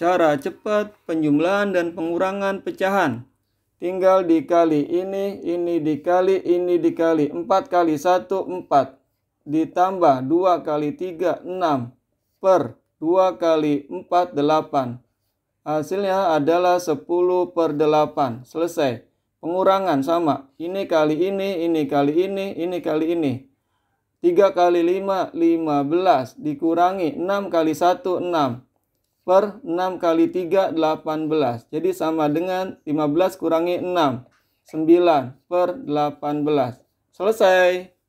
cara cepat penjumlahan dan pengurangan pecahan. Tinggal dikali ini, ini dikali, ini dikali. 4 kali 1, 4. Ditambah 2 kali 3, 6. Per 2 kali 4, 8. Hasilnya adalah 10 per 8. Selesai. Pengurangan sama. Ini kali ini, ini kali ini, ini kali ini. 3 kali 5, 15. Dikurangi 6 kali 1, 6 per 6 kali 3, 18. Jadi sama dengan 15 kurangi 6, 9 per 18. Selesai.